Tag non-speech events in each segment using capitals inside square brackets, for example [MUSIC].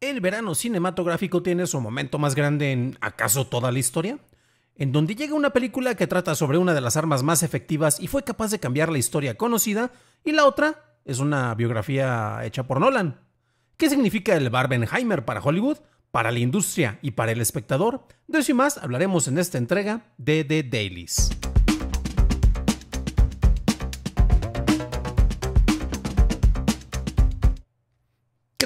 El verano cinematográfico tiene su momento más grande en ¿acaso toda la historia? En donde llega una película que trata sobre una de las armas más efectivas y fue capaz de cambiar la historia conocida, y la otra es una biografía hecha por Nolan. ¿Qué significa el Barbenheimer para Hollywood, para la industria y para el espectador? De eso y más hablaremos en esta entrega de The Dailies.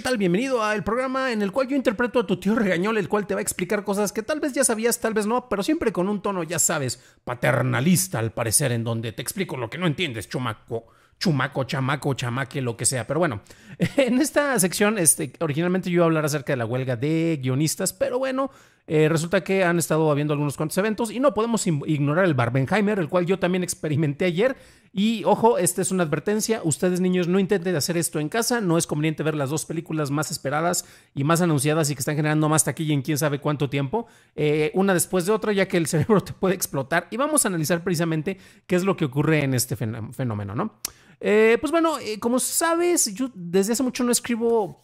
tal? Bienvenido al programa en el cual yo interpreto a tu tío regañol, el cual te va a explicar cosas que tal vez ya sabías, tal vez no, pero siempre con un tono, ya sabes, paternalista al parecer, en donde te explico lo que no entiendes, chumaco chumaco, chamaco, chamaque, lo que sea. Pero bueno, [LAUGHS] en esta sección, este, originalmente yo iba a hablar acerca de la huelga de guionistas, pero bueno, eh, resulta que han estado habiendo algunos cuantos eventos y no podemos ignorar el Barbenheimer, el cual yo también experimenté ayer. Y ojo, esta es una advertencia, ustedes niños no intenten hacer esto en casa, no es conveniente ver las dos películas más esperadas y más anunciadas y que están generando más taquilla en quién sabe cuánto tiempo, eh, una después de otra, ya que el cerebro te puede explotar. Y vamos a analizar precisamente qué es lo que ocurre en este fenómeno, ¿no? Eh, pues bueno, como sabes, yo desde hace mucho no escribo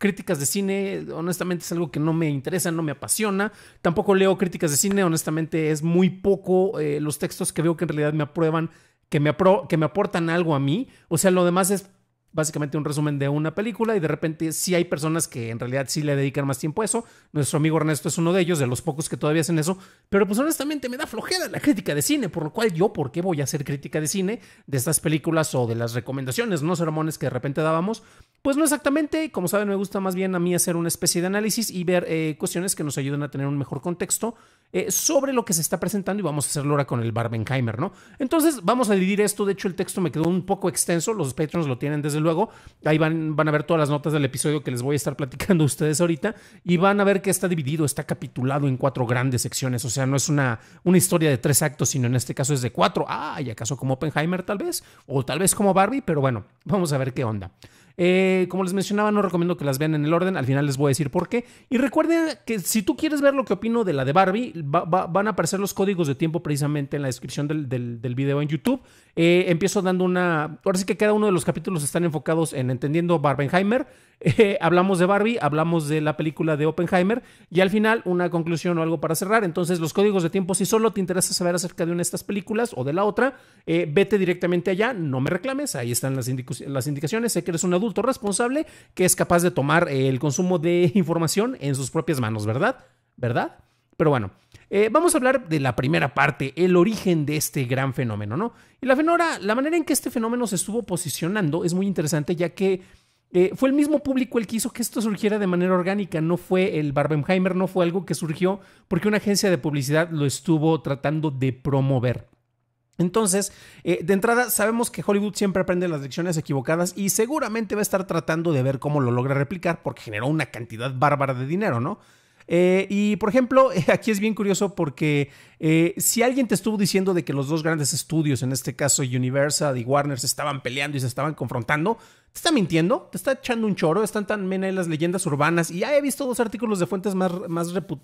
críticas de cine, honestamente es algo que no me interesa, no me apasiona. Tampoco leo críticas de cine, honestamente es muy poco eh, los textos que veo que en realidad me aprueban, que me, que me aportan algo a mí. O sea, lo demás es básicamente un resumen de una película y de repente sí hay personas que en realidad sí le dedican más tiempo a eso. Nuestro amigo Ernesto es uno de ellos, de los pocos que todavía hacen eso, pero pues honestamente me da flojera la crítica de cine, por lo cual yo, ¿por qué voy a hacer crítica de cine de estas películas o de las recomendaciones, no sermones que de repente dábamos? Pues no exactamente, como saben me gusta más bien a mí hacer una especie de análisis y ver eh, cuestiones que nos ayuden a tener un mejor contexto eh, sobre lo que se está presentando y vamos a hacerlo ahora con el Barbenheimer, ¿no? Entonces vamos a dividir esto, de hecho el texto me quedó un poco extenso, los patrons lo tienen desde luego. Ahí van, van a ver todas las notas del episodio que les voy a estar platicando a ustedes ahorita y van a ver que está dividido, está capitulado en cuatro grandes secciones. O sea, no es una, una historia de tres actos, sino en este caso es de cuatro. Ah, y acaso como Oppenheimer tal vez, o tal vez como Barbie, pero bueno, vamos a ver qué onda. Eh, como les mencionaba, no recomiendo que las vean en el orden. Al final les voy a decir por qué. Y recuerden que si tú quieres ver lo que opino de la de Barbie, van a aparecer los códigos de tiempo precisamente en la descripción del, del, del video en YouTube. Eh, empiezo dando una. Ahora sí que cada uno de los capítulos están enfocados en entendiendo Barbenheimer. [LAUGHS] Eh, hablamos de Barbie, hablamos de la película de Oppenheimer y al final una conclusión o algo para cerrar. Entonces, los códigos de tiempo, si solo te interesa saber acerca de una de estas películas o de la otra, eh, vete directamente allá, no me reclames. Ahí están las, indicaciones. Sé que eres un adulto responsable que es capaz de tomar el consumo de [LAUGHS] información en sus propias manos, ¿verdad? ¿Verdad? Pero bueno. Eh, vamos a hablar de la primera parte, el origen de este gran fenómeno, ¿no? Y la, fenora, la manera en que este fenómeno se estuvo posicionando es muy interesante, ya que eh, fue el mismo público el que hizo que esto surgiera de manera orgánica, no fue el Barbenheimer, no fue algo que surgió porque una agencia de publicidad lo estuvo tratando de promover. Entonces, eh, de entrada, sabemos que Hollywood siempre aprende las lecciones equivocadas y seguramente va a estar tratando de ver cómo lo logra replicar porque generó una cantidad bárbara de dinero, ¿no? Eh, y por ejemplo, [LAUGHS] aquí es bien curioso porque eh, si alguien te estuvo diciendo de que los dos grandes estudios, en este caso Universal y Warner, se estaban peleando y se estaban confrontando, te está mintiendo, te está echando un choro, están también en las leyendas urbanas. Y ya he visto dos artículos de fuentes más,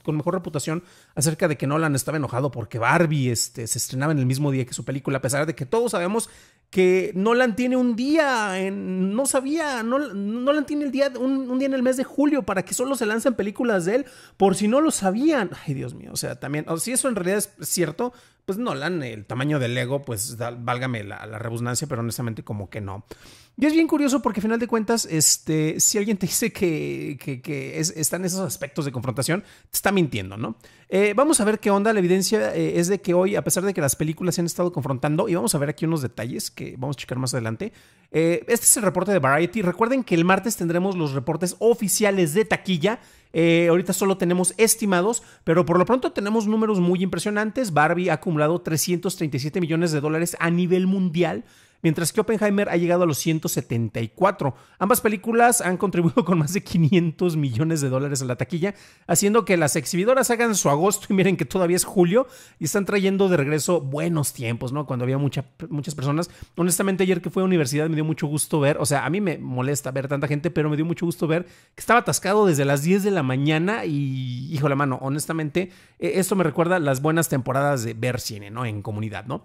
con mejor reputación acerca de que Nolan estaba enojado porque Barbie este, se estrenaba en el mismo día que su película, a pesar de que todos sabemos que Nolan tiene un día, en, no sabía, no Nolan tiene el día, un, un, día en el mes de julio para que solo se lancen películas de él, por si no lo sabían. Ay, Dios mío, o sea, también, si eso en realidad es cierto, pues Nolan, el tamaño del ego, pues válgame la, la pero honestamente como que no. Y es bien curioso porque, al final de cuentas, este, si alguien te dice que, que, están esos aspectos de confrontación, te está mintiendo, ¿no? Eh, vamos a ver qué onda. La evidencia eh, es de que hoy, a pesar de que las películas se han estado confrontando, y vamos a ver aquí unos detalles que vamos a checar más adelante. Eh, este es el reporte de Variety. Recuerden que el martes tendremos los reportes oficiales de taquilla. ahorita solo tenemos estimados, pero por lo pronto tenemos números muy impresionantes. Barbie ha acumulado 337 millones de dólares a nivel mundial mientras que Oppenheimer ha llegado a los 174. Ambas películas han contribuido con más de 500 millones de dólares a la taquilla, haciendo que las exhibidoras hagan su agosto y miren que todavía es julio y están trayendo de regreso buenos tiempos, ¿no? Cuando había muchas personas. Honestamente, ayer que fue a universidad me dio mucho gusto ver, o sea, a mí me molesta ver tanta gente, pero me dio mucho gusto ver que estaba atascado desde las 10 de la mañana y, hijo la mano, honestamente, e-, esto me recuerda las buenas temporadas de ver cine, ¿no? En comunidad, ¿no?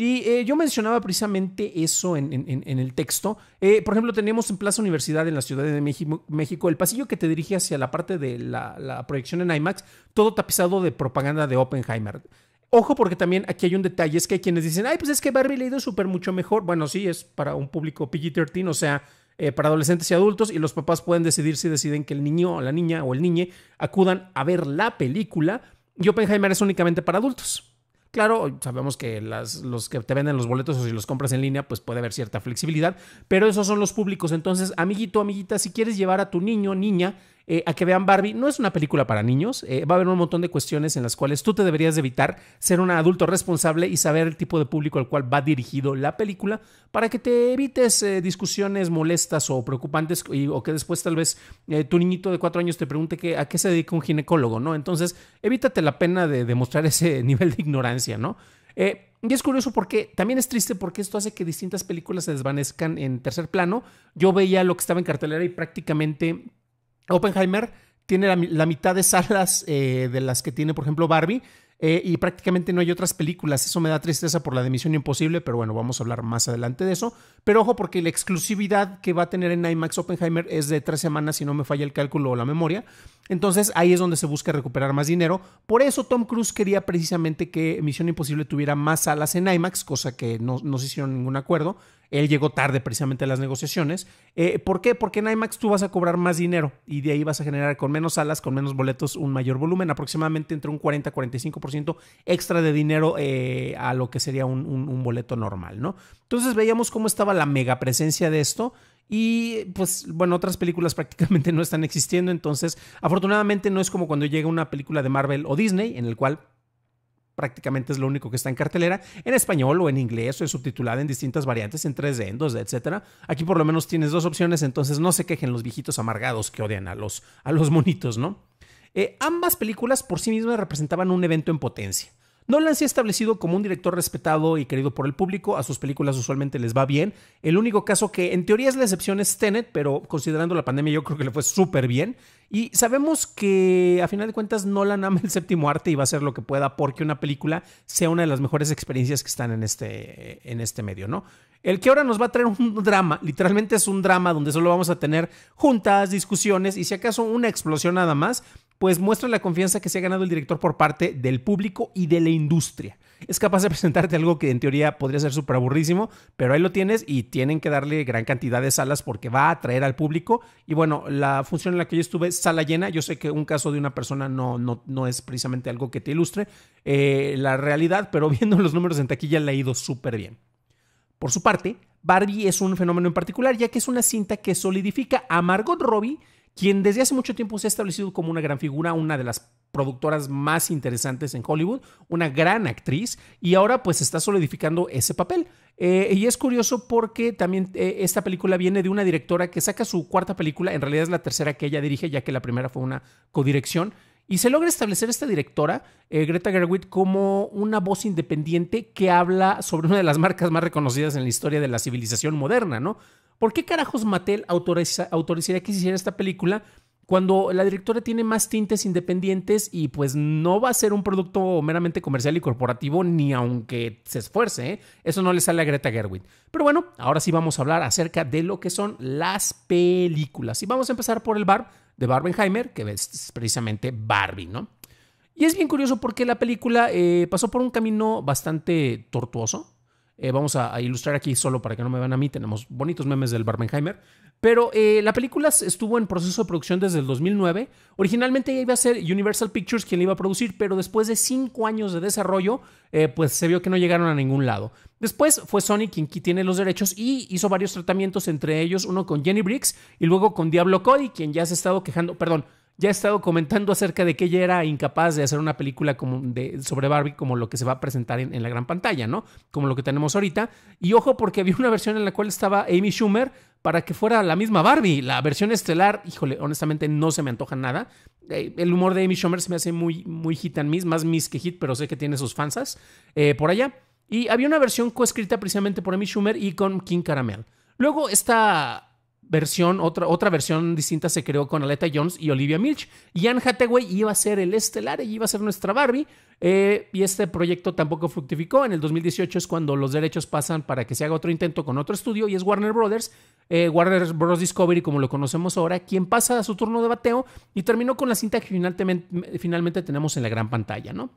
Y eh, yo mencionaba precisamente eso en, en, el texto. Eh, por ejemplo, tenemos en Plaza Universidad en la Ciudad de México el pasillo que te dirige hacia la parte de la, proyección en IMAX, todo tapizado de propaganda de Oppenheimer. Ojo porque también aquí hay un detalle, es que hay quienes dicen, ay, pues es que Barbie leído es súper mucho mejor. Bueno, sí, es para un público PG-13, o sea, eh, para adolescentes y adultos, y los papás pueden decidir si deciden que el niño o la niña o el niñe acudan a ver la película y Oppenheimer es únicamente para adultos. Claro, sabemos que las, los que te venden los boletos o si los compras en línea, pues puede haber cierta flexibilidad, pero esos son los públicos. Entonces, amiguito, amiguita, si quieres llevar a tu niño, niña, eh, a que vean Barbie. No es una película para niños, eh, va a haber un montón de cuestiones en las cuales tú te deberías evitar ser un adulto responsable y saber el tipo de público al cual va dirigido la película para que te evites eh, discusiones molestas o preocupantes o que después tal vez tu niñito de cuatro años te pregunte a qué se dedica un ginecólogo, ¿no? Entonces, evítate la pena de demostrar [LAUGHS] ese nivel de ignorancia, ¿no? y es curioso porque también es triste porque esto hace que distintas películas se desvanezcan en tercer plano. Yo veía lo que estaba en cartelera y prácticamente Oppenheimer tiene la, mitad de salas eh, de las que tiene, por ejemplo, Barbie. Eh, y prácticamente no hay otras películas. Eso me da tristeza por la de Misión Imposible, pero bueno, vamos a hablar más adelante de eso. Pero ojo, porque la exclusividad que va a tener en IMAX Oppenheimer es de tres semanas, si no me falla el cálculo o la memoria. Entonces ahí es donde se busca recuperar más dinero. Por eso Tom Cruise quería precisamente que Misión Imposible tuviera más salas en IMAX, cosa que no, no se hicieron ningún acuerdo. Él llegó tarde precisamente a las negociaciones. Eh, ¿Por qué? Porque en IMAX tú vas a cobrar más dinero y de ahí vas a generar con menos salas, con menos boletos, un mayor volumen, aproximadamente entre un 40-45% extra de dinero eh, a lo que sería un, un, boleto normal, ¿no? Entonces veíamos cómo estaba la mega presencia de esto. Y pues bueno, otras películas [LAUGHS] prácticamente no están existiendo, entonces afortunadamente no es como cuando llega una película de Marvel o Disney, en el cual prácticamente es lo único que está en cartelera, en español o en inglés o es subtitulada en distintas variantes, en 3D, en 2D, etc. Aquí por lo menos tienes dos opciones, entonces no se quejen los viejitos amargados que odian a los, a los monitos, ¿no? Eh, ambas películas por sí mismas representaban un evento en potencia. Nolan se ha establecido como un director respetado y querido por el público, a sus películas usualmente les va bien. El único caso que en teoría es la excepción es Tenet, pero considerando la pandemia yo creo que le fue súper bien. Y sabemos que a final de cuentas Nolan ama el séptimo arte y va a hacer lo que pueda porque una película sea una de las mejores experiencias que están en este, en este medio, ¿no? El que ahora nos va a traer un drama, literalmente es un drama donde solo vamos a tener juntas, discusiones y si acaso una explosión nada más, pues muestra la confianza que se ha ganado el director por parte del público y de la industria. Es capaz de [LAUGHS] presentarte algo que en teoría podría ser súper aburrísimo, pero ahí lo tienes y tienen que darle gran cantidad de salas porque va a atraer al público. Y bueno, la función en la que yo estuve, sala llena, yo sé que un caso de una persona no, no, no es precisamente algo que te ilustre eh, la realidad, pero [LAUGHS] viendo los números en taquilla le ha ido súper bien. Por su parte, Barbie es un fenómeno en particular, ya que es una cinta que solidifica a Margot Robbie quien desde hace mucho tiempo se ha establecido como una gran figura, una de las productoras más interesantes en Hollywood, una gran actriz y ahora pues está solidificando ese papel. Eh, y es curioso porque también eh, esta película viene de una directora que saca su cuarta película, en realidad es la tercera que ella dirige, ya que la primera fue una codirección. Y se logra establecer esta directora, eh, Greta Gerwig, como una voz independiente que habla sobre una de las marcas más reconocidas en la historia de la civilización moderna, ¿no? ¿Por qué carajos Mattel autorizaría que se hiciera esta película cuando la directora tiene más tintes independientes y pues no va a ser un producto meramente comercial y corporativo ni aunque se esfuerce? ¿eh? Eso no le sale a Greta Gerwig. Pero bueno, ahora sí vamos a hablar acerca de lo que son las películas. Y vamos a empezar por el bar de Barbenheimer, que es precisamente Barbie, ¿no? Y es bien curioso porque la película eh, pasó por un camino bastante tortuoso. Eh, vamos a, ilustrar aquí solo para que no me van a mí. Tenemos bonitos memes del Barbenheimer. Pero eh, la película estuvo en proceso de producción desde el 2009. Originalmente iba a ser Universal Pictures quien la iba a producir, pero después de cinco años de desarrollo, eh, pues se vio que no llegaron a ningún lado. Después fue Sony quien tiene los derechos y hizo varios tratamientos, entre ellos uno con Jenny Briggs y luego con Diablo Cody, quien ya se ha estado quejando, perdón, ya he estado comentando acerca de que ella era incapaz de hacer una película como sobre Barbie como lo que se va a presentar en, la gran pantalla, ¿no? Como lo que tenemos ahorita. Y ojo, porque había una versión en la cual estaba Amy Schumer para que fuera la misma Barbie. La versión estelar, híjole, honestamente no se me antoja nada. Eh, el humor de Amy Schumer se me hace muy, muy hit and miss, más miss que hit, pero sé que tiene sus fansas eh, por allá. Y había una versión coescrita precisamente por Amy Schumer y con King Caramel. Luego está versión, otra, otra versión distinta se creó con Aleta Jones y Olivia Milch. Y Anne Hathaway iba a ser el estelar, y iba a ser nuestra Barbie. Eh, y este proyecto tampoco fructificó. En el 2018 es cuando los derechos pasan para que se haga otro intento con otro estudio y es Warner Brothers. Eh, Warner Bros. Discovery, como lo conocemos ahora, quien pasa a su turno de bateo y terminó con la cinta que finalmente, finalmente tenemos en la gran pantalla, ¿no?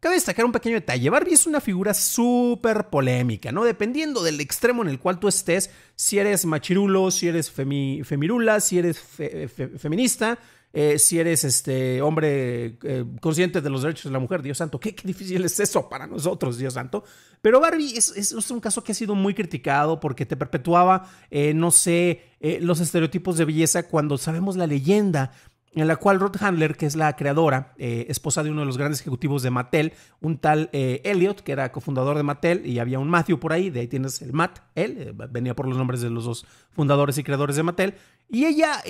Cabe destacar un pequeño detalle, Barbie es una figura súper polémica, ¿no? Dependiendo del extremo en el cual tú estés, si eres machirulo, si eres femirula, si eres feminista, eh, si eres este hombre eh, consciente de los derechos de la mujer, Dios santo, ¿qué, difícil es eso para nosotros, Dios santo. Pero Barbie es, un caso que ha sido muy criticado porque te perpetuaba, eh, no sé, los estereotipos de belleza cuando sabemos la leyenda en la cual Ruth Handler, que es la creadora, eh, esposa de uno de los grandes ejecutivos de Mattel, un tal eh, Elliot, que era cofundador de Mattel, y había un Matthew por ahí, de ahí tienes el Matt, él, eh, venía por los nombres de los dos fundadores y creadores de Mattel, y ella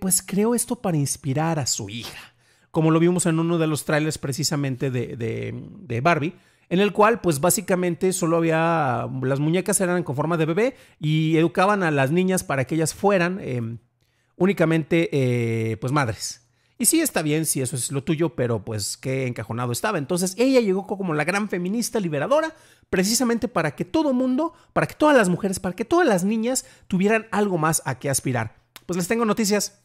pues creó esto para inspirar a su hija, como lo vimos en uno de los trailers precisamente de, de Barbie, en el cual pues básicamente solo había, las muñecas eran con forma de bebé y educaban a las niñas para que ellas fueran em, únicamente eh, pues madres. Y sí está bien si eso es lo tuyo, pero pues qué encajonado estaba. Entonces ella llegó como la gran feminista liberadora, precisamente para que todo mundo, para que todas las mujeres, para que todas las niñas tuvieran algo más a qué aspirar. Pues les tengo noticias.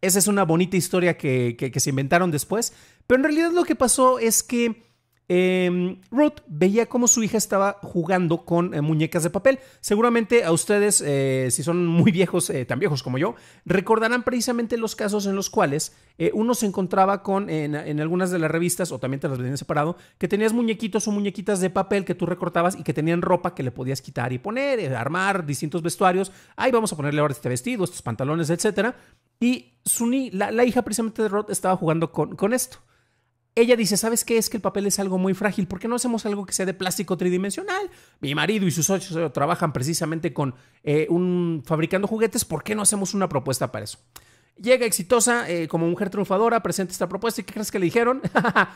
Esa es una bonita historia que, que se inventaron después, pero en realidad lo que pasó es que Em, Ruth veía cómo su hija estaba jugando con eh, muñecas de papel. Seguramente a ustedes, eh, si son muy viejos, eh, tan viejos como yo, recordarán precisamente los casos en los cuales uno se encontraba con, en, algunas de las revistas, o también te las en separado, que tenías muñequitos o muñequitas de papel que tú recortabas y que tenían ropa que le podías quitar y poner, armar distintos vestuarios. Ahí vamos a ponerle ahora este vestido, estos pantalones, etc Y Suni, la, hija precisamente de Ruth, estaba jugando con, con esto ella dice, ¿sabes qué? Es que el papel es algo muy frágil, ¿por qué no hacemos algo que sea de plástico tridimensional? Mi marido y sus socios eh, trabajan precisamente con eh, un fabricando juguetes, ¿por qué no hacemos una propuesta para eso? Llega exitosa eh, como mujer triunfadora, presenta esta propuesta y ¿qué crees que le dijeron?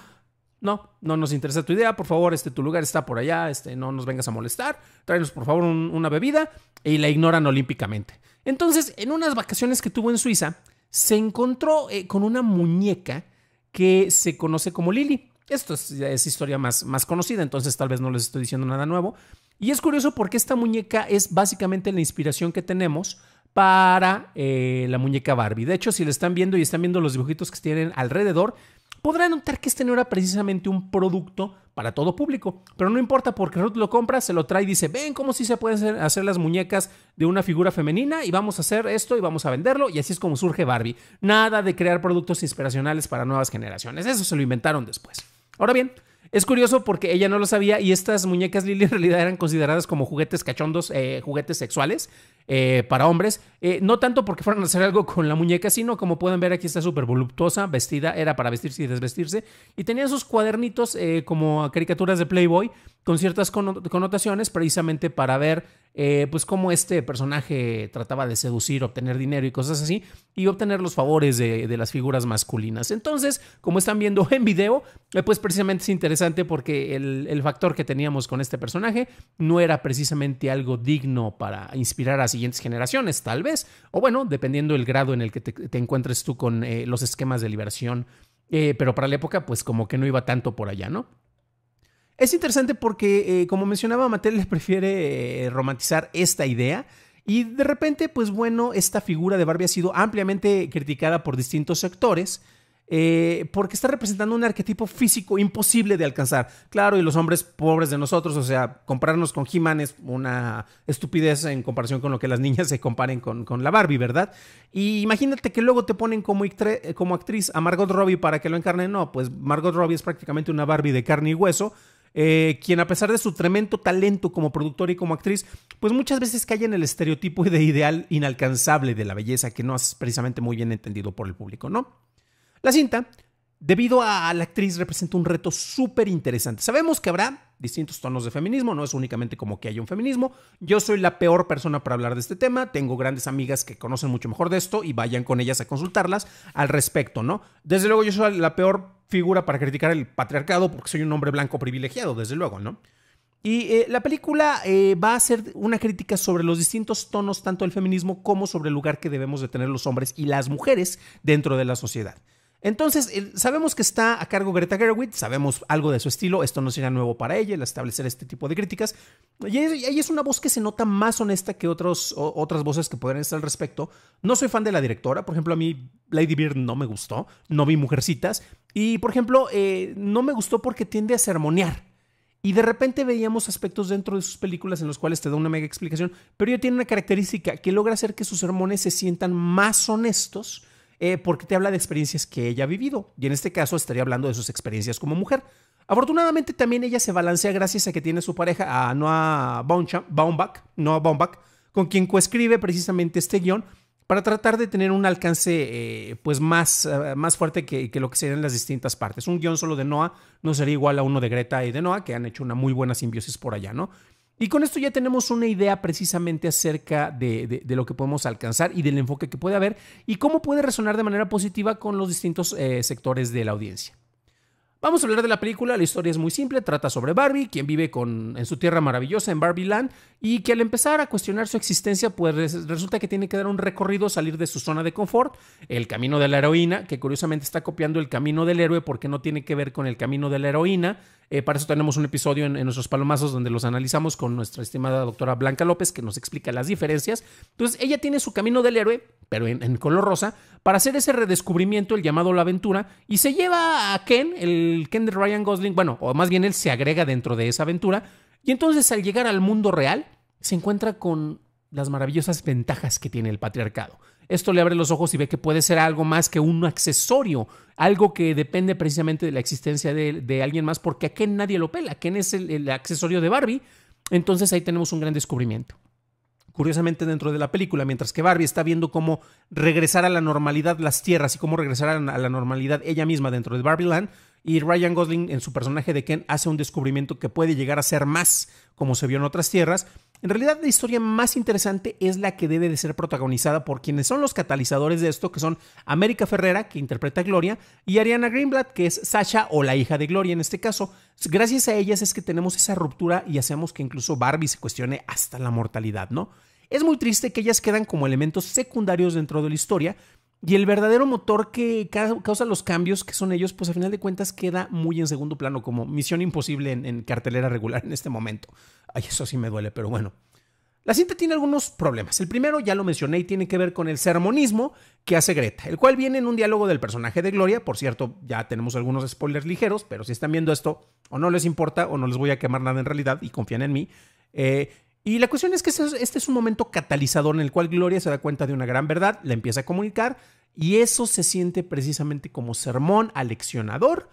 [LAUGHS] no, no nos interesa tu idea, por favor, este, tu lugar está por allá, este, no nos vengas a molestar, tráenos por favor una bebida y la ignoran olímpicamente. Entonces, en unas vacaciones que tuvo en Suiza, se encontró con una muñeca que se conoce como Lily. Esto es, historia más, más conocida, entonces tal vez no les estoy diciendo nada nuevo. Y es curioso porque esta muñeca es básicamente la inspiración que tenemos para eh, la muñeca Barbie. De hecho, si la están viendo y están viendo los dibujitos que tienen alrededor, Podrá notar que este no era precisamente un producto para todo público, pero no importa porque Ruth lo compra, se lo trae y dice, ven cómo si se pueden hacer, las muñecas de una figura femenina y vamos a hacer esto y vamos a venderlo y así es como surge Barbie. Nada de crear productos inspiracionales para nuevas generaciones, eso se lo inventaron después. Ahora bien, es curioso porque ella no lo sabía y estas muñecas Lily en realidad eran consideradas como juguetes cachondos, eh, juguetes sexuales eh, para hombres. Eh, no tanto porque fueran a hacer algo con la muñeca, sino como pueden ver aquí está súper voluptuosa, vestida, era para vestirse y desvestirse. Y tenía sus cuadernitos como caricaturas de Playboy con ciertas connotaciones precisamente para ver eh, pues cómo este personaje trataba de seducir, obtener dinero y cosas así y obtener los favores de, las figuras masculinas. Entonces, como están viendo en video, eh, pues precisamente es interesante porque el, factor que teníamos con este personaje no era precisamente algo digno para inspirar a siguientes generaciones, tal vez, o bueno, dependiendo del grado en el que te, encuentres tú con eh, los esquemas de liberación, pero para la época pues como que no iba tanto por allá, ¿no? Es interesante porque, eh, como mencionaba, Mattel [LAUGHS] les prefiere eh, romantizar esta idea. Y de repente, pues bueno, esta figura de Barbie ha sido ampliamente criticada por distintos sectores. Eh, porque está representando un arquetipo físico imposible de alcanzar. Claro, y los hombres pobres de nosotros, o sea, comprarnos con He-Man es una estupidez en comparación con lo que las niñas se comparen con, la Barbie, ¿verdad? Y imagínate que luego te ponen como, como actriz a Margot Robbie para que lo encarne. No, pues Margot Robbie es prácticamente una Barbie de carne y hueso eh, quien a pesar de su tremendo talento como productor y como actriz, pues muchas veces cae en el estereotipo de ideal inalcanzable de la belleza que no es precisamente muy bien entendido por el público, ¿no? La cinta debido a la actriz representa un reto súper interesante. Sabemos que habrá distintos tonos de feminismo, no es únicamente como que haya un feminismo. Yo soy la peor persona para hablar de este tema, tengo grandes amigas que conocen mucho mejor de esto y vayan con ellas a consultarlas al respecto, ¿no? Desde luego yo soy la peor figura para criticar el patriarcado porque soy un hombre blanco privilegiado, desde luego, ¿no? Y eh, la película eh, va a ser una crítica sobre los distintos tonos tanto del feminismo como sobre el lugar que debemos de tener los hombres y las mujeres dentro de la sociedad. Entonces, eh, sabemos que está a cargo Greta Gerwig, sabemos algo de su estilo, esto no será nuevo para ella, el establecer este tipo de críticas. Y ella es una voz que se nota más honesta que otros, otras voces que podrían estar al respecto. No soy fan de la directora, por ejemplo, a mí Lady Bird no me gustó, no vi Mujercitas, y por ejemplo, eh, no me gustó porque tiende a sermonear. Y de repente veíamos aspectos dentro de sus películas en los cuales te da una mega explicación, pero ella tiene una característica que logra hacer que sus sermones se sientan más honestos eh, porque te habla de experiencias que ella ha vivido. Y en este caso estaría hablando de sus experiencias como mujer. Afortunadamente también ella se balancea gracias a que tiene su pareja, a Noah Baumbach, Noah Baumbach con quien coescribe precisamente este guión para tratar de tener un alcance eh, pues más, eh, más fuerte que, que, lo que serían las distintas partes. Un guión solo de Noah no sería igual a uno de Greta y de Noah, que han hecho una muy buena simbiosis por allá, ¿no? Y con esto ya tenemos una idea precisamente acerca de, lo que podemos alcanzar y del enfoque que puede haber y cómo puede resonar de manera positiva con los distintos eh, sectores de la audiencia. Vamos a hablar de la película, la historia es muy simple, trata sobre Barbie, quien vive con, en su tierra maravillosa, en Barbie Land, y que al empezar a cuestionar su existencia, pues resulta que tiene que dar un recorrido, salir de su zona de confort, el camino de la heroína, que curiosamente está copiando el camino del héroe porque no tiene que ver con el camino de la heroína. Eh, para eso tenemos un episodio en, nuestros palomazos donde los analizamos con nuestra estimada doctora Blanca López, que nos explica las diferencias. Entonces, ella tiene su camino del héroe, pero en color rosa, para hacer ese redescubrimiento, el llamado la aventura, y se lleva a Ken, el el Ken de Ryan Gosling, bueno, o más bien él se agrega dentro de esa aventura. Y entonces al llegar al mundo real, se encuentra con las maravillosas ventajas que tiene el patriarcado. Esto le abre los ojos y ve que puede ser algo más que un accesorio, algo que depende precisamente de la existencia de, alguien más, porque a Ken nadie lo pela, quién es el accesorio de Barbie. Entonces ahí tenemos un gran descubrimiento. Curiosamente dentro de la película, mientras que Barbie está viendo cómo regresar a la normalidad las tierras y cómo regresar a la normalidad ella misma dentro de Barbie Land, y Ryan Gosling en su personaje de Ken hace un descubrimiento que puede llegar a ser más, como se vio en otras tierras. En realidad la historia más interesante es la que debe de ser protagonizada por quienes son los catalizadores de esto, que son América Ferrera, que interpreta a Gloria, y Ariana Greenblatt, que es Sasha o la hija de Gloria en este caso. Gracias a ellas es que tenemos esa ruptura y hacemos que incluso Barbie se cuestione hasta la mortalidad, ¿no? Es muy triste que ellas quedan como elementos secundarios dentro de la historia, y el verdadero motor que causa los cambios, que son ellos, pues a final de cuentas queda muy en segundo plano, como misión imposible en, cartelera regular en este momento. Ay, eso sí me duele, pero bueno. La cinta tiene algunos problemas. El primero, ya lo mencioné, y tiene que ver con el sermonismo que hace Greta, el cual viene en un diálogo del personaje de Gloria. Por cierto, ya tenemos algunos spoilers ligeros, pero si están viendo esto, o no les importa, o no les voy a quemar nada en realidad, y confían en mí. Eh, y la cuestión es que este es un momento catalizador en el cual Gloria se da cuenta de una gran verdad, la empieza a comunicar y eso se siente precisamente como sermón aleccionador.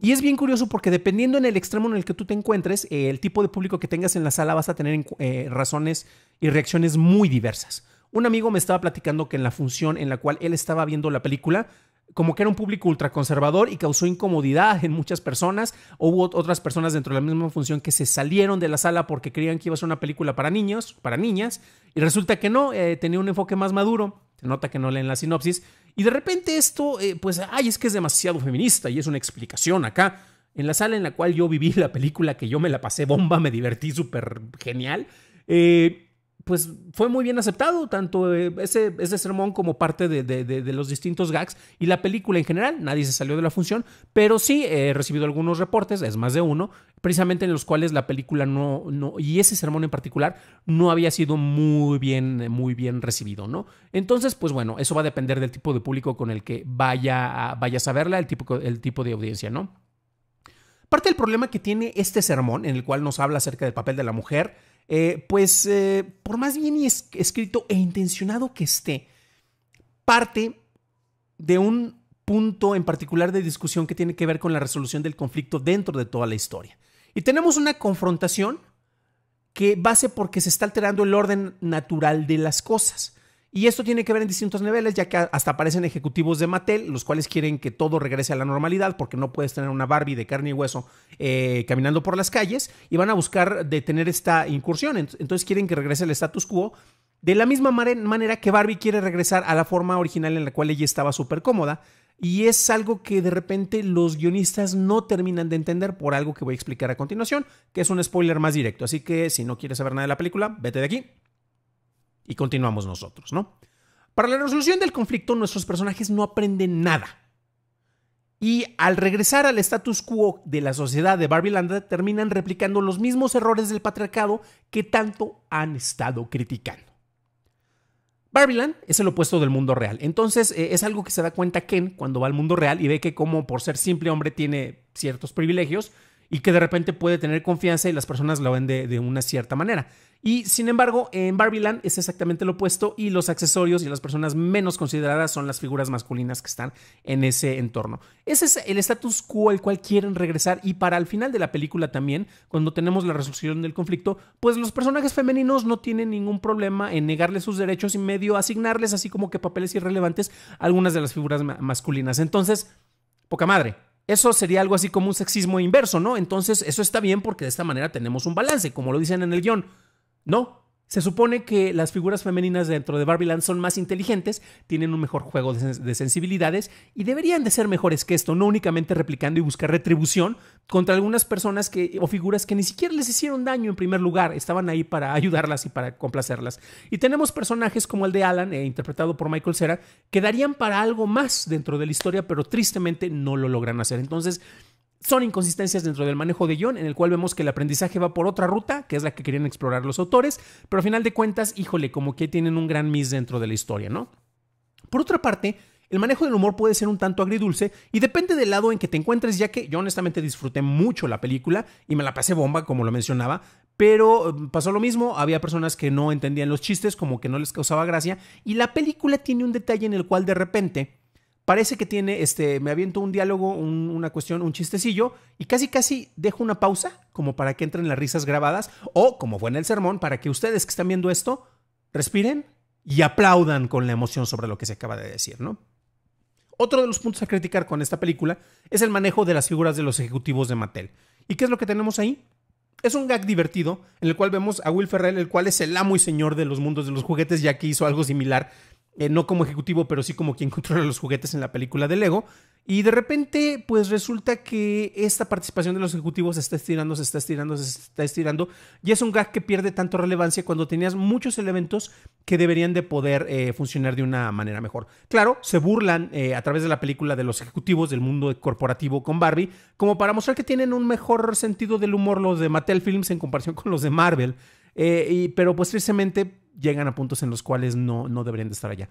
Y es bien curioso porque dependiendo en el extremo en el que tú te encuentres, eh, el tipo de público que tengas en la sala vas a tener eh, razones y reacciones muy diversas. Un amigo me estaba platicando que en la función en la cual él estaba viendo la película, como que era un público ultraconservador y causó incomodidad en muchas personas. hubo otras personas dentro de la misma función que se salieron de la sala porque creían que iba a ser una película para niños, para niñas, y resulta que no, eh, tenía un enfoque más maduro. Se nota que no leen la sinopsis. Y de repente esto, eh, pues, ay, es que es demasiado feminista y es una explicación acá. En la sala en la cual yo viví la película, que yo me la pasé bomba, me divertí súper genial. Eh, pues fue muy bien aceptado, tanto eh, ese, ese sermón como parte de, los distintos gags y la película en general. Nadie se salió de la función, pero sí he recibido algunos reportes, es más de uno, precisamente en los cuales la película no, no y ese sermón en particular no había sido muy bien, muy bien recibido, ¿no? Entonces, pues bueno, eso va a depender del tipo de público con el que vaya a, saberla, a verla, el tipo, el tipo de audiencia, ¿no? Parte del problema que tiene este sermón, en el cual nos habla acerca del papel de la mujer, eh, pues eh, por más bien escrito e intencionado que esté, parte de un punto en particular de discusión que tiene que ver con la resolución del conflicto dentro de toda la historia. Y tenemos una confrontación que base porque se está alterando el orden natural de las cosas. Y esto tiene que ver en distintos niveles, ya que hasta aparecen ejecutivos de Mattel, los cuales quieren que todo regrese a la normalidad, porque no puedes tener una Barbie de carne y hueso eh, caminando por las calles, y van a buscar detener esta incursión. Entonces quieren que regrese el status quo, de la misma manera que Barbie quiere regresar a la forma original en la cual ella estaba súper cómoda, y es algo que de repente los guionistas no terminan de entender por algo que voy a explicar a continuación, que es un spoiler más directo. Así que si no quieres saber nada de la película, vete de aquí. Y continuamos nosotros, ¿no? Para la resolución del conflicto, nuestros personajes no aprenden nada. Y al regresar al status quo de la sociedad de Barbilanda, terminan replicando los mismos errores del patriarcado que tanto han estado criticando. Barbiland es el opuesto del mundo real. Entonces eh, es algo que se da cuenta Ken cuando va al mundo real y ve que como por ser simple hombre tiene ciertos privilegios y que de repente puede tener confianza y las personas lo ven de una cierta manera. Y sin embargo, en Barbie Land es exactamente lo opuesto y los accesorios y las personas menos consideradas son las figuras masculinas que están en ese entorno. Ese es el status quo al cual quieren regresar y para el final de la película también, cuando tenemos la resolución del conflicto, pues los personajes femeninos no tienen ningún problema en negarles sus derechos y medio asignarles así como que papeles irrelevantes algunas de las figuras masculinas. Entonces, poca madre, eso sería algo así como un sexismo inverso, ¿no? Entonces, eso está bien porque de esta manera tenemos un balance, como lo dicen en el guión. No, se supone que las figuras femeninas dentro de Barbie Land son más inteligentes, tienen un mejor juego de, sensibilidades y deberían de ser mejores que esto, no únicamente replicando y buscar retribución contra algunas personas que, o figuras que ni siquiera les hicieron daño en primer lugar, estaban ahí para ayudarlas y para complacerlas. Y tenemos personajes como el de Alan, eh, interpretado por Michael Cera, que darían para algo más dentro de la historia, pero tristemente no lo logran hacer. Entonces, son inconsistencias dentro del manejo de John, en el cual vemos que el aprendizaje va por otra ruta, que es la que querían explorar los autores, pero al final de cuentas, híjole, como que tienen un gran miss dentro de la historia, ¿no? Por otra parte, el manejo del humor puede ser un tanto agridulce y depende del lado en que te encuentres, ya que yo honestamente disfruté mucho la película y me la pasé bomba, como lo mencionaba, pero mm, pasó lo mismo, había personas que no entendían los chistes, como que no les causaba gracia, y la película tiene un detalle en el cual de repente parece que tiene, este, me aviento un diálogo, una cuestión, un chistecillo, y casi casi dejo una pausa, como para que entren las risas grabadas, o como fue en el sermón, para que ustedes que están viendo esto, respiren y aplaudan con la emoción sobre lo que se acaba de decir, ¿no? Otro de los puntos a criticar con esta película es el manejo de las figuras de los ejecutivos de Mattel. ¿Y qué es lo que tenemos ahí? Es un gag divertido en el cual vemos a Will Ferrell, el cual es el amo y señor de los mundos de los juguetes, ya que hizo algo similar eh, no como ejecutivo, pero sí como quien [LAUGHS] controla los juguetes en la película de Lego. Y de repente, pues resulta que esta participación de los ejecutivos se está estirando, se está estirando, se está estirando. Y es un gag que pierde tanto relevancia cuando tenías muchos elementos que deberían de poder eh, funcionar de una manera mejor. Claro, se burlan eh, a través de la película de los ejecutivos del mundo corporativo con Barbie, como para mostrar que tienen un mejor sentido del humor los de Mattel Films en comparación con los de Marvel. Eh, pero pues tristemente llegan a puntos en los cuales no, no deberían de estar allá.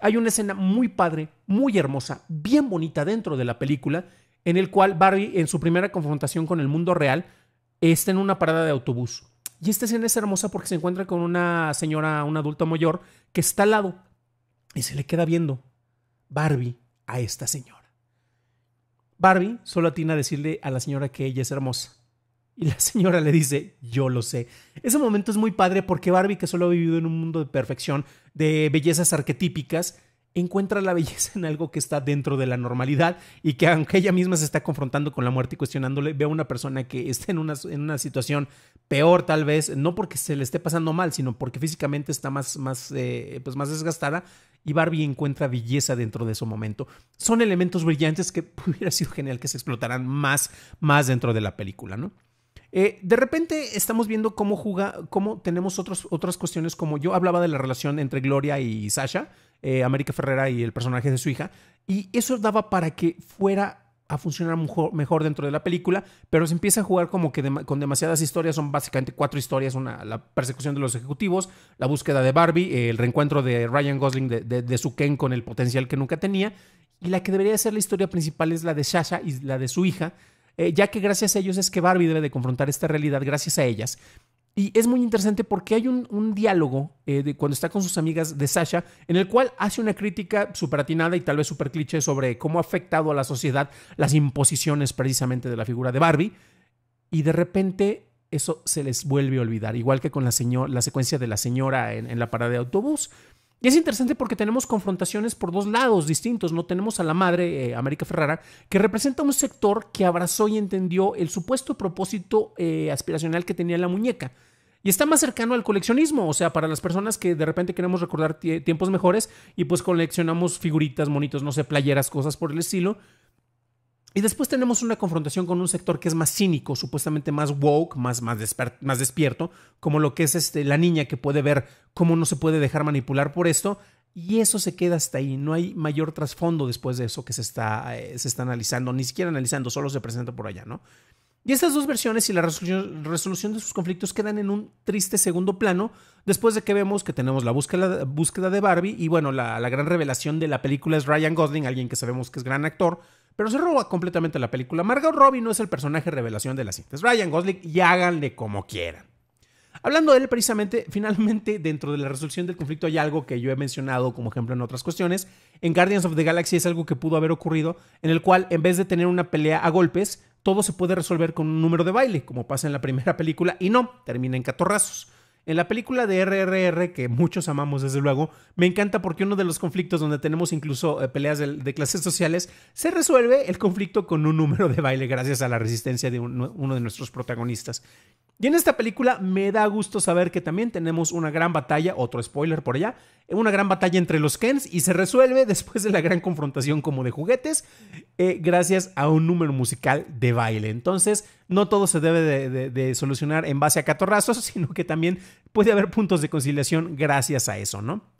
Hay una escena muy padre, muy hermosa, bien bonita dentro de la película, en el cual Barbie en su primera confrontación con el mundo real, está en una parada de autobús. Y esta escena es hermosa porque se encuentra con una señora, un adulto mayor, que está al lado y se le queda viendo Barbie a esta señora. Barbie solo atina a decirle a la señora que ella es hermosa. Y la señora le dice, yo lo sé. Ese momento es muy padre porque Barbie, que solo ha vivido en un mundo de perfección, de bellezas arquetípicas, encuentra la belleza en algo que está dentro de la normalidad y que aunque ella misma se está confrontando con la muerte y cuestionándole, ve a una persona que está en una, en una situación peor tal vez, no porque se le esté pasando mal, sino porque físicamente está más, más, eh, pues más desgastada y Barbie encuentra belleza dentro de ese momento. Son elementos brillantes que [LAUGHS] hubiera sido genial que se explotaran más, más dentro de la película, ¿no? Eh, de repente estamos viendo cómo juega, cómo tenemos otras cuestiones, como yo hablaba de la relación entre Gloria y Sasha, eh, América Ferrera y el personaje de su hija, y eso daba para que fuera a funcionar mejor, dentro de la película, pero se empieza a jugar como que con demasiadas historias, son básicamente cuatro historias, una, la persecución de los ejecutivos, la búsqueda de Barbie, el reencuentro de Ryan Gosling de, de su Ken con el potencial que nunca tenía, y la que debería ser la historia principal es la de Sasha y la de su hija, eh, ya que gracias a ellos es que Barbie debe de confrontar esta realidad, gracias a ellas. Y es muy interesante porque hay un, diálogo eh, de cuando está con sus amigas de Sasha, en el cual hace una crítica súper atinada y tal vez súper cliché sobre cómo ha afectado a la sociedad las imposiciones precisamente de la figura de Barbie. Y de repente eso se les vuelve a olvidar, igual que con la, señor, la secuencia de la señora en la parada de autobús. Y es interesante porque tenemos confrontaciones por dos lados distintos. No tenemos a la madre, eh, América Ferrara, que representa un sector que abrazó y entendió el supuesto propósito eh, aspiracional que tenía la muñeca. Y está más cercano al coleccionismo, o sea, para las personas que de repente queremos recordar tiempos mejores y pues coleccionamos figuritas, monitos, no sé, playeras, cosas por el estilo. Y después tenemos una confrontación con un sector que es más cínico, supuestamente más woke, más, más, despierto, como lo que es este, la niña que puede ver cómo no se puede dejar manipular por esto. Y eso se queda hasta ahí, no hay mayor trasfondo después de eso que se está, eh, se está analizando, ni siquiera analizando, solo se presenta por allá, ¿no? Y estas dos versiones y la resolución de sus conflictos quedan en un triste segundo plano después de que vemos que tenemos la búsqueda, de Barbie y bueno, la, gran revelación de la película es Ryan Gosling, alguien que sabemos que es gran actor, pero se roba completamente la película. Margot Robbie no es el personaje revelación de la cinta, es Ryan Gosling y háganle como quieran. Hablando de él precisamente, [LAUGHS] finalmente dentro de la resolución del conflicto hay algo que yo he mencionado como ejemplo en otras cuestiones. En Guardians of the Galaxy es algo que pudo haber ocurrido, en el cual en vez de tener una pelea a golpes, todo se puede resolver con un número de baile, como pasa en la primera [LAUGHS] película, y no, termina en catorrazos. En la película de RRR, que muchos amamos desde luego, me encanta porque uno de los conflictos donde tenemos incluso eh, peleas de, clases sociales, se resuelve el conflicto con un número de baile gracias a la resistencia de uno de nuestros protagonistas. Y en esta película me da gusto saber que también tenemos una gran batalla, otro spoiler por allá, una gran batalla entre los Kens y se resuelve [LAUGHS] después de la gran confrontación como de juguetes, eh, gracias a un número musical de baile. Entonces, no todo se debe de, solucionar en base a catorrazos, [LAUGHS] sino que también puede haber puntos de conciliación gracias a eso, ¿no?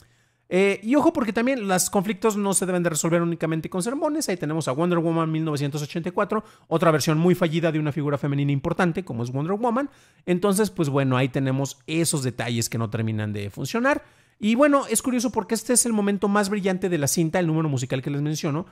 Eh, y ojo porque también los conflictos no se deben de resolver únicamente con sermones. Ahí tenemos a Wonder Woman 1984, otra versión muy fallida de una figura femenina importante como es Wonder Woman. Entonces, pues bueno, ahí tenemos esos detalles que no terminan de funcionar. Y bueno, es curioso porque este es el momento más brillante de la cinta, el número musical que les menciono,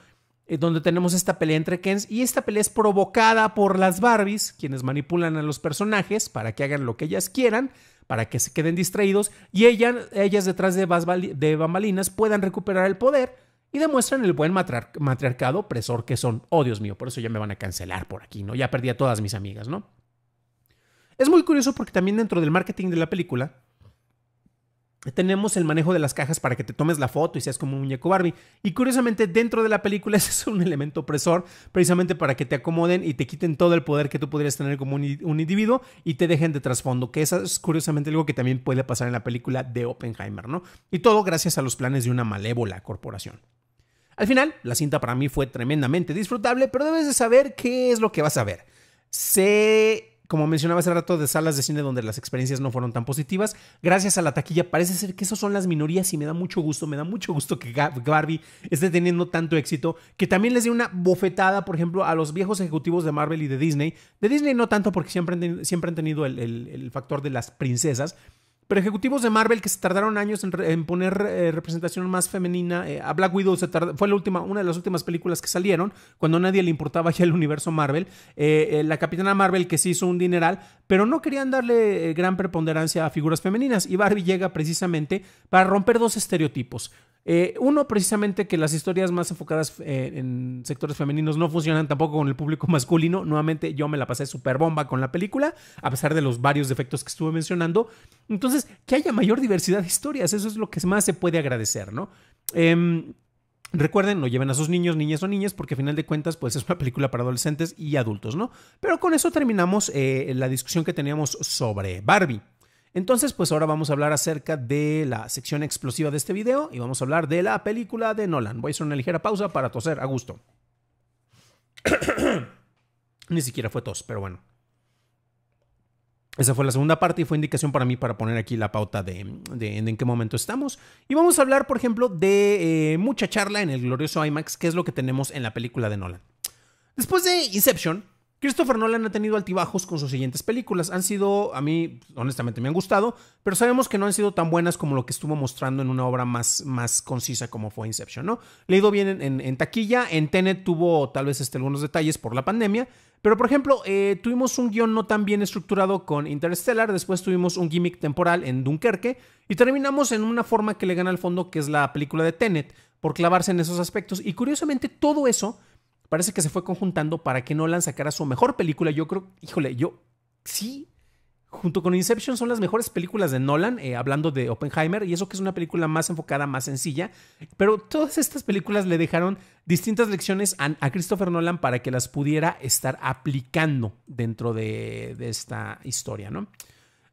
eh, donde tenemos esta pelea entre Kens y esta pelea es provocada por las Barbies, quienes manipulan a los personajes para que hagan lo que ellas quieran, para que se queden distraídos y ellas, ellas detrás de, bambalinas puedan recuperar el poder y demuestran el buen matriarcado opresor que son. Oh, Dios mío, por eso ya me van a cancelar por aquí, ¿no? Ya perdí a todas mis amigas, ¿no? Es muy curioso porque también dentro del marketing de la película tenemos el manejo de las cajas para que te tomes la foto y seas como un muñeco Barbie. Y curiosamente, dentro de la película [LAUGHS] ese es un elemento opresor, precisamente para que te acomoden y te quiten todo el poder que tú podrías tener como un, un individuo y te dejen de trasfondo, que eso es curiosamente algo que también puede pasar en la película de Oppenheimer, ¿no? Y todo gracias a los planes de una malévola corporación. Al final, la cinta para mí fue tremendamente disfrutable, pero debes de saber qué es lo que vas a ver. Se como mencionaba hace rato, de salas de cine donde las experiencias no fueron tan positivas. Gracias a la taquilla, parece ser que esas son las minorías y me da mucho gusto, me da mucho gusto que Barbie esté teniendo tanto éxito, que también les dé una bofetada, por ejemplo, a los viejos ejecutivos de Marvel y de Disney. De Disney no tanto porque siempre han, siempre han tenido el factor de las princesas, pero ejecutivos de Marvel que se tardaron años en, poner eh, representación más femenina. Eh, a Black Widow se fue la última, una de las últimas películas que salieron, cuando nadie le importaba ya el universo Marvel. Eh, la Capitana Marvel que se hizo un dineral, pero no querían darle gran preponderancia a figuras femeninas. Y Barbie llega precisamente para romper dos estereotipos. Eh, uno, precisamente que las historias más enfocadas eh, en sectores femeninos no funcionan tampoco con el público masculino. Nuevamente, yo me la pasé súper bomba con la película, a pesar de los varios defectos que estuve mencionando. Entonces, que haya mayor diversidad de historias, eso es lo que más se puede agradecer, ¿no? Em, recuerden, no lleven a sus niños, niñas o niñas, porque a final de cuentas, pues es una película para adolescentes y adultos, ¿no? Pero con eso terminamos eh, la discusión que teníamos sobre Barbie. Entonces, pues ahora vamos a hablar acerca de la sección explosiva de este video y vamos a hablar de la película de Nolan. Voy a hacer una ligera pausa para toser a gusto. [COUGHS] Ni siquiera fue tos, pero bueno. Esa fue la segunda parte y fue indicación para mí para poner aquí la pauta de, en qué momento estamos. Y vamos a hablar, por ejemplo, de eh, mucha charla en el glorioso IMAX, que es lo que tenemos en la película de Nolan. Después de Inception, Christopher Nolan ha tenido altibajos con sus siguientes películas. Han sido, a mí, honestamente, me han gustado, pero sabemos que no han sido tan buenas como lo que estuvo mostrando en una obra más, más concisa como fue Inception, ¿no? Le bien en, taquilla, en Tenet tuvo tal vez este, algunos detalles por la pandemia, pero por ejemplo, eh, tuvimos un guión no tan bien estructurado con Interstellar, después tuvimos un gimmick temporal en Dunkerque y terminamos en una forma que le gana al fondo, que es la película de Tenet, por clavarse en esos aspectos. Y curiosamente, todo eso parece que se fue conjuntando para que Nolan sacara su mejor película. Yo creo, híjole, yo sí, junto con Inception son las mejores películas de Nolan, eh, hablando de Oppenheimer, y eso que es una película más enfocada, más sencilla, pero todas estas películas le dejaron distintas lecciones a, Christopher Nolan para que las pudiera estar aplicando dentro de, esta historia, ¿no?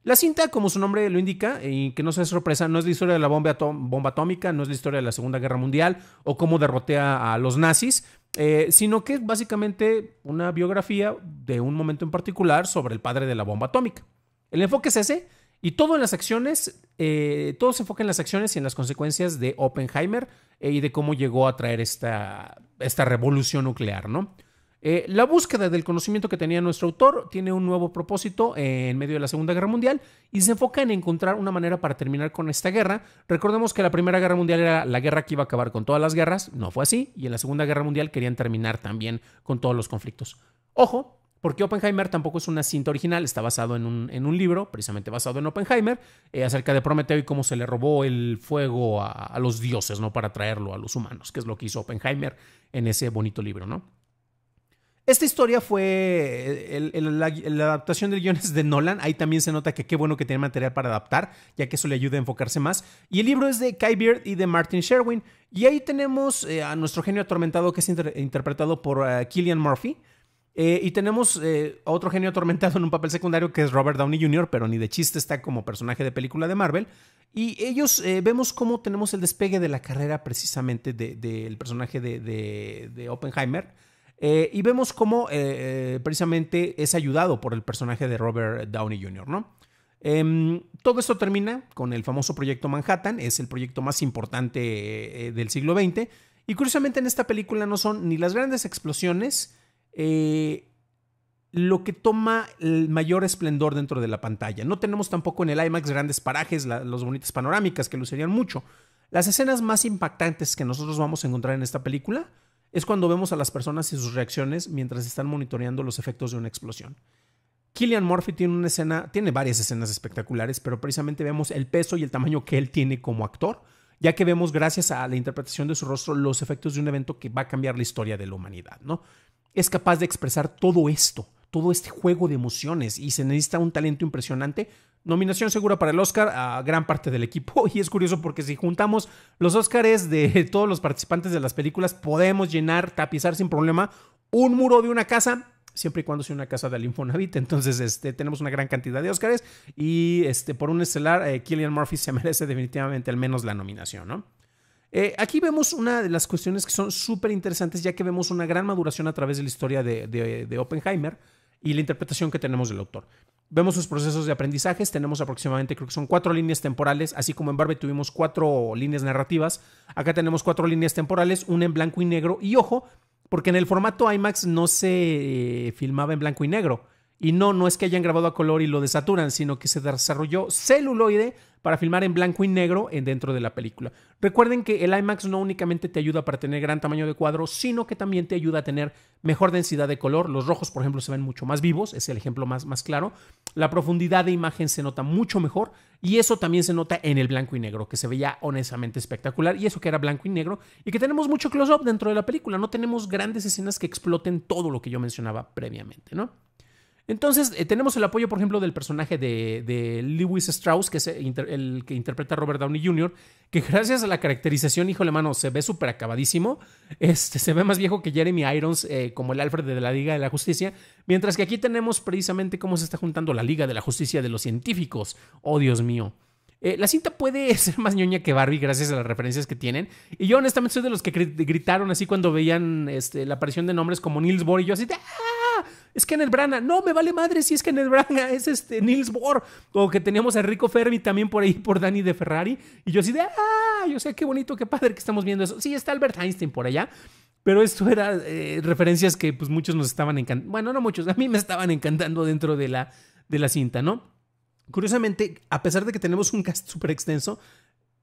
La cinta, como su nombre lo indica, y que no sea sorpresa, no es la historia de la bomba, bomba, atómica, no es la historia de la Segunda Guerra Mundial o cómo derrotea a los nazis, eh, sino que es básicamente una biografía de un momento en particular sobre el padre de la bomba atómica. El enfoque es ese y todo en las acciones, eh, todo se enfoca en las acciones y en las consecuencias de Oppenheimer eh, y de cómo llegó a traer esta, esta revolución nuclear, ¿no? Eh, la búsqueda del conocimiento que tenía nuestro autor tiene un nuevo propósito en medio de la Segunda Guerra Mundial y se enfoca en encontrar una manera para terminar con esta guerra. Recordemos que la Primera Guerra Mundial era la guerra que iba a acabar con todas las guerras, no fue así, y en la Segunda Guerra Mundial querían terminar también con todos los conflictos. Ojo, porque Oppenheimer tampoco es una cinta original, está basado en un, libro, precisamente basado en Oppenheimer, eh, acerca de Prometeo y cómo se le robó el fuego a, a los dioses, ¿no? Para traerlo a los humanos, que es lo que hizo Oppenheimer en ese bonito libro, ¿no? Esta historia fue. Eh, la, adaptación del guiones de Nolan. Ahí también se nota que qué bueno que tiene material para adaptar, ya que eso le ayuda a enfocarse más. Y el libro es de Kai Beard y de Martin Sherwin. Y ahí tenemos eh, a nuestro genio atormentado, que es interpretado por Killian eh, Murphy. y tenemos a otro genio atormentado en un papel secundario que es Robert Downey Jr., pero ni de chiste está como personaje de película de Marvel. Y ellos vemos cómo tenemos el despegue de la carrera precisamente del personaje de, Oppenheimer eh, y vemos cómo eh, eh, precisamente es ayudado por el personaje de Robert Downey Jr., ¿no? Em, todo esto termina con el famoso proyecto Manhattan, es el proyecto más importante del siglo XX. Y curiosamente en esta película no son ni las grandes explosiones lo que toma el mayor esplendor dentro de la pantalla. No tenemos tampoco en el IMAX grandes parajes, las bonitas panorámicas que lucirían mucho. Las escenas más impactantes que nosotros vamos a encontrar en esta película es cuando vemos a las personas y sus reacciones mientras están monitoreando los efectos de una explosión. Killian Murphy tiene una escena, tiene varias escenas espectaculares, pero precisamente vemos el peso y el tamaño que él tiene como actor, ya que vemos gracias a la interpretación de su rostro los efectos de un evento que va a cambiar la historia de la humanidad, ¿no? Es capaz de expresar todo esto, todo este juego de emociones y se necesita un talento impresionante Nominación segura para el Oscar a gran parte del equipo. [LAUGHS] Y es curioso porque si juntamos los Oscars de [LAUGHS] todos los participantes de las películas, podemos llenar, tapizar sin problema un muro de una casa siempre y cuando sea una casa del Infonavit. Entonces, este, tenemos una gran cantidad de Oscars y este, por un estelar, Killian eh, Murphy se [LAUGHS] merece definitivamente al menos la nominación, ¿no? Eh, aquí vemos una de las cuestiones que son súper interesantes, ya que vemos una gran maduración a través de la historia de Oppenheimer y la interpretación que tenemos del autor. Vemos sus procesos de aprendizajes, tenemos aproximadamente, creo que son cuatro líneas temporales, así como en Barbie tuvimos cuatro líneas narrativas, acá tenemos cuatro líneas temporales, una en blanco y negro, y ojo, porque en el formato IMAX no se eh, filmaba en blanco y negro, y no, no es que hayan grabado a color y lo desaturan, sino que se desarrolló celuloide para filmar en blanco y negro dentro de la película. Recuerden que el IMAX no únicamente te ayuda para tener gran tamaño de cuadro, sino que también te ayuda a tener mejor densidad de color. Los rojos, por ejemplo, se ven mucho más vivos, es el ejemplo más, más claro. La profundidad de imagen se nota mucho mejor y eso también se nota en el blanco y negro, que se veía honestamente espectacular y eso que era blanco y negro y que tenemos mucho close-up dentro de la película. No tenemos grandes escenas que exploten todo lo que yo mencionaba previamente, ¿no? Entonces, eh, tenemos el apoyo, por ejemplo, del personaje de, Lewis Strauss, que es eh, el que interpreta a Robert Downey Jr., que gracias a la caracterización, hijo de mano, se ve súper acabadísimo. Este, se ve más viejo que Jeremy Irons, eh, como el Alfred de la Liga de la Justicia. Mientras que aquí tenemos precisamente cómo se está juntando la Liga de la Justicia de los científicos. Oh, Dios mío. la cinta puede [LAUGHS] ser más ñoña que Barbie gracias a las referencias que tienen. Y yo honestamente soy de los que gritaron así cuando veían este, la aparición de nombres como Niels Bohr y yo así de... Ah, es Kenneth brana, No, me vale madre si es Kenneth Branagh, es este Niels Bohr. O que teníamos a Rico Fermi también por ahí por Dani de Ferrari. Y yo así de, ah, yo sé qué bonito, qué padre que estamos viendo eso. Sí, está Albert Einstein por allá. Pero esto era eh, referencias que pues muchos nos estaban encantando. Bueno, no muchos, a mí me estaban encantando dentro de la, de la cinta, ¿no? Curiosamente, a pesar de que tenemos un cast súper extenso,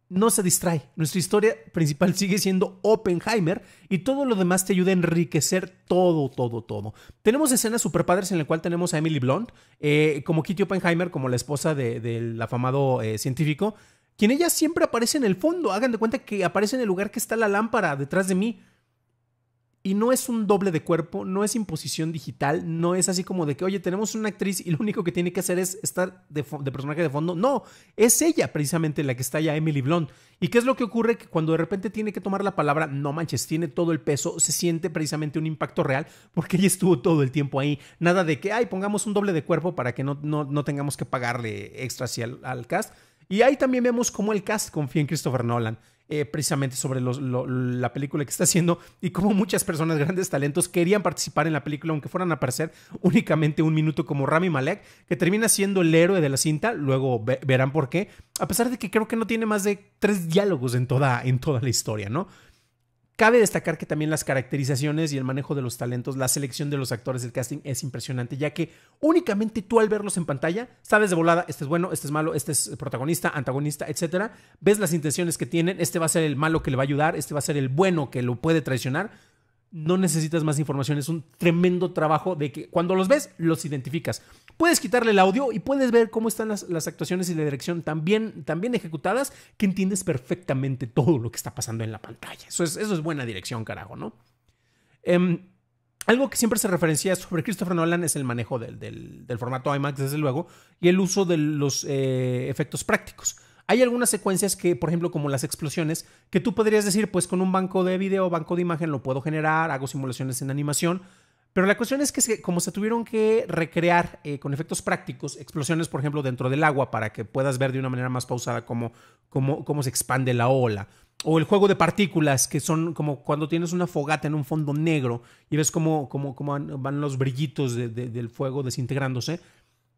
no se distrae. Nuestra historia principal sigue siendo Oppenheimer y todo lo demás te ayuda a enriquecer todo, todo, todo. Tenemos escenas super padres en la cual tenemos a Emily Blunt, eh, como Kitty Oppenheimer, como la esposa del afamado eh, científico, quien ella siempre aparece en el fondo. Hagan de cuenta que aparece en el lugar que está la lámpara detrás de mí. Y no es un doble de cuerpo, no es imposición digital, no es así como de que, oye, tenemos una actriz y lo único que tiene que hacer es estar de, personaje de fondo. No, es ella precisamente la que está ya Emily Blunt. ¿Y qué es lo que ocurre? Que cuando de repente tiene que tomar la palabra, no manches, tiene todo el peso, se siente precisamente un impacto real porque ella estuvo todo el tiempo ahí. Nada de que, ay, pongamos un doble de cuerpo para que no, no, no tengamos que pagarle extra al cast. Y ahí también vemos cómo el cast confía en Christopher Nolan. Eh, precisamente sobre la película que está haciendo y cómo muchas personas, grandes talentos, querían participar en la película, aunque fueran a aparecer únicamente un minuto, como Rami Malek, que termina siendo el héroe de la cinta, luego verán por qué, a pesar de que creo que no tiene más de tres diálogos en toda, en toda la historia, ¿no? Cabe destacar que también las caracterizaciones y el manejo de los talentos, la selección de los actores del casting es impresionante, ya que únicamente tú al verlos en pantalla sabes de volada, este es bueno, este es malo, este es protagonista, antagonista, etc. Ves las intenciones que tienen, este va a ser el malo que le va a ayudar, este va a ser el bueno que lo puede traicionar no necesitas más información. Es un tremendo trabajo de que cuando los ves, los identificas. Puedes quitarle el audio y puedes ver cómo están las, actuaciones y la dirección tan bien, ejecutadas que entiendes perfectamente todo lo que está pasando en la pantalla. Eso es, eso es buena dirección, carajo, ¿no? Em, algo que siempre se referencia sobre Christopher Nolan es el manejo del, formato IMAX, desde luego, y el uso de los eh, efectos prácticos. Hay algunas secuencias que, por ejemplo, como las explosiones, que tú podrías decir, pues con un banco de video, banco de imagen lo puedo generar, hago simulaciones en animación, pero la cuestión es que como se tuvieron que recrear eh, con efectos prácticos, explosiones, por ejemplo, dentro del agua para que puedas ver de una manera más pausada cómo, cómo se expande la ola. O el juego de partículas, que son como cuando tienes una fogata en un fondo negro y ves cómo, van los brillitos del fuego desintegrándose.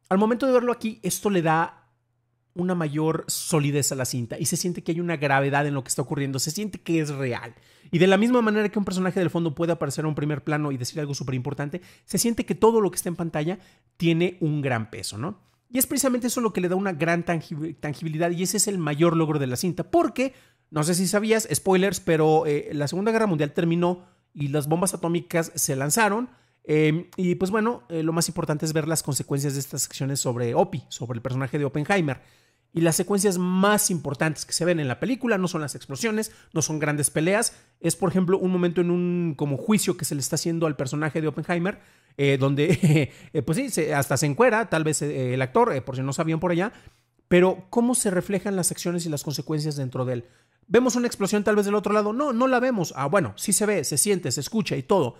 Al momento de verlo aquí, esto le da una mayor solidez a la cinta y se siente que hay una gravedad en lo que está ocurriendo, se siente que es real. Y de la misma manera que un personaje del fondo puede aparecer a un primer plano y decir algo súper importante, se siente que todo lo que está en pantalla tiene un gran peso, ¿no? Y es precisamente eso lo que le da una gran tangibilidad y ese es el mayor logro de la cinta, porque, no sé si sabías, spoilers, pero eh, la Segunda Guerra Mundial terminó y las bombas atómicas se lanzaron. Em, y pues bueno, eh, lo más importante es ver las consecuencias de estas acciones sobre Opie, sobre el personaje de Oppenheimer. Y las secuencias más importantes que se ven en la película no son las explosiones, no son grandes peleas. Es, por ejemplo, un momento en un como juicio que se le está haciendo al personaje de Oppenheimer, eh, donde, [LAUGHS] eh, pues sí, hasta se encuera, tal vez eh, el actor, por si no sabían por allá, pero cómo se reflejan las acciones y las consecuencias dentro de él. Vemos una explosión tal vez del otro lado, no, no la vemos. Ah, bueno, sí se ve, se siente, se escucha y todo,